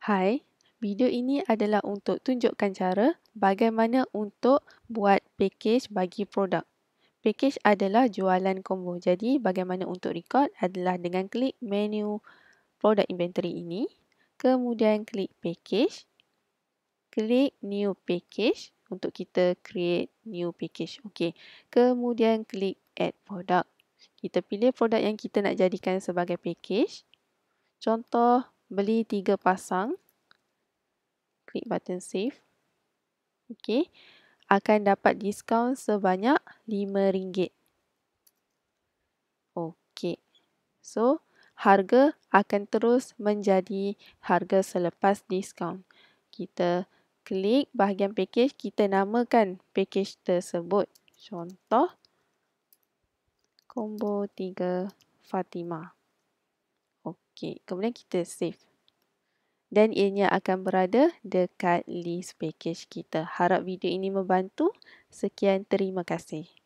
Hai, video ini adalah untuk tunjukkan cara bagaimana untuk buat package bagi produk. Package adalah jualan combo. Jadi, bagaimana untuk record adalah dengan klik menu produk inventory ini. Kemudian, klik package. Klik new package untuk kita create new package. Okey. Kemudian, klik add product. Kita pilih produk yang kita nak jadikan sebagai package. Contoh beli tiga pasang. Klik button save. Okey. Akan dapat diskaun sebanyak RM5. Okey. So, harga akan terus menjadi harga selepas diskaun. Kita klik bahagian package, kita namakan package tersebut. Contoh, combo 3 Fatimah. Okey, kemudian kita save. Dan ianya akan berada dekat list package kita. Harap video ini membantu. Sekian, terima kasih.